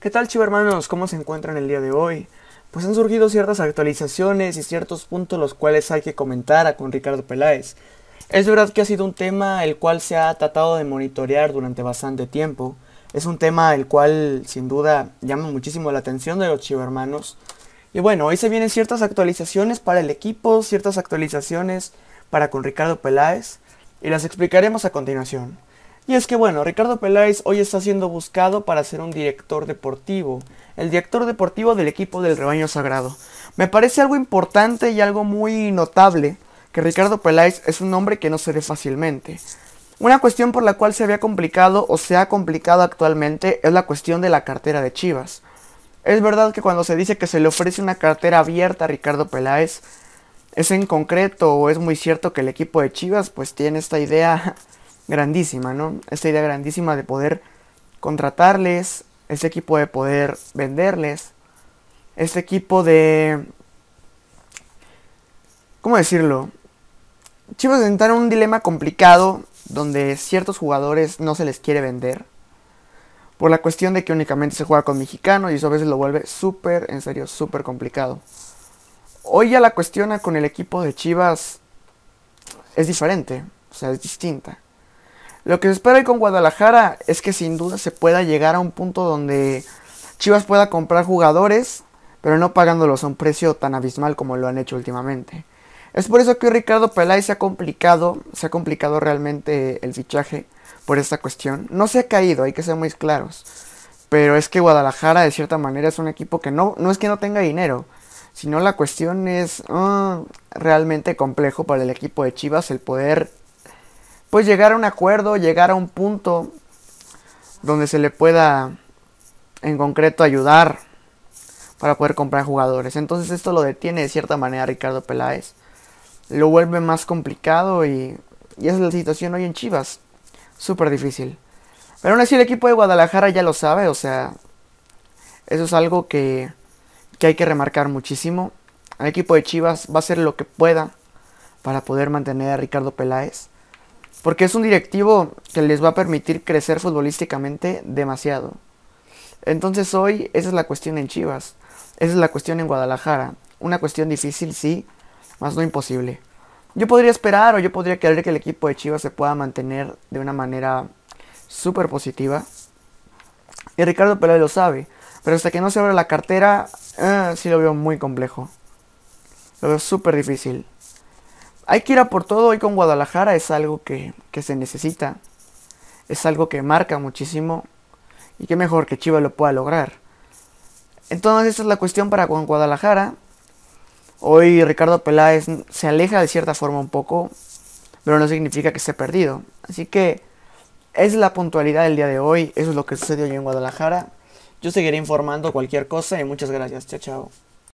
¿Qué tal chivo hermanos? ¿Cómo se encuentran el día de hoy? Pues han surgido ciertas actualizaciones y ciertos puntos los cuales hay que comentar con Ricardo Peláez. Es verdad que ha sido un tema el cual se ha tratado de monitorear durante bastante tiempo. Es un tema el cual sin duda llama muchísimo la atención de los chivo hermanos. Y bueno, hoy se vienen ciertas actualizaciones para el equipo, ciertas actualizaciones para con Ricardo Peláez y las explicaremos a continuación. Y es que bueno, Ricardo Peláez hoy está siendo buscado para ser un director deportivo, el director deportivo del equipo del rebaño sagrado. Me parece algo importante y algo muy notable que Ricardo Peláez es un hombre que no se ve fácilmente. Una cuestión por la cual se había complicado o se ha complicado actualmente es la cuestión de la cartera de Chivas. Es verdad que cuando se dice que se le ofrece una cartera abierta a Ricardo Peláez, es en concreto o es muy cierto que el equipo de Chivas pues tiene esta idea grandísima, ¿no? Esta idea grandísima de poder contratarles, este equipo de poder venderles, este equipo de... ¿Cómo decirlo? Chivas entra en un dilema complicado donde ciertos jugadores no se les quiere vender. Por la cuestión de que únicamente se juega con mexicano y eso a veces lo vuelve súper, en serio, súper complicado. Hoy ya la cuestión con el equipo de Chivas es diferente, o sea, es distinta. Lo que se espera con Guadalajara es que sin duda se pueda llegar a un punto donde Chivas pueda comprar jugadores, pero no pagándolos a un precio tan abismal como lo han hecho últimamente. Es por eso que Ricardo Peláez se ha complicado, se ha complicado realmente el fichaje por esta cuestión. No se ha caído, hay que ser muy claros. Pero es que Guadalajara de cierta manera es un equipo que no, no es que no tenga dinero, sino la cuestión es ah, realmente complejo para el equipo de Chivas el poder pues llegar a un acuerdo, llegar a un punto donde se le pueda en concreto ayudar para poder comprar jugadores. Entonces esto lo detiene de cierta manera Ricardo Peláez. Lo vuelve más complicado y, esa es la situación hoy en Chivas. Súper difícil. Pero aún así el equipo de Guadalajara ya lo sabe, o sea, eso es algo que, que hay que remarcar muchísimo. El equipo de Chivas va a hacer lo que pueda para poder mantener a Ricardo Peláez. Porque es un directivo que les va a permitir crecer futbolísticamente demasiado. Entonces hoy esa es la cuestión en Chivas. Esa es la cuestión en Guadalajara. Una cuestión difícil, sí, más no imposible. Yo podría esperar o yo podría querer que el equipo de Chivas se pueda mantener de una manera súper positiva. Y Ricardo Pelé lo sabe. Pero hasta que no se abra la cartera, ah, sí lo veo muy complejo. Lo veo súper difícil. Hay que ir a por todo hoy con Guadalajara, es algo que, se necesita, es algo que marca muchísimo y qué mejor que Chivas lo pueda lograr. Entonces esa es la cuestión para con Guadalajara. Hoy Ricardo Peláez se aleja de cierta forma un poco, pero no significa que esté perdido. Así que es la puntualidad del día de hoy, eso es lo que sucedió hoy en Guadalajara. Yo seguiré informando cualquier cosa y muchas gracias. Chao, chao.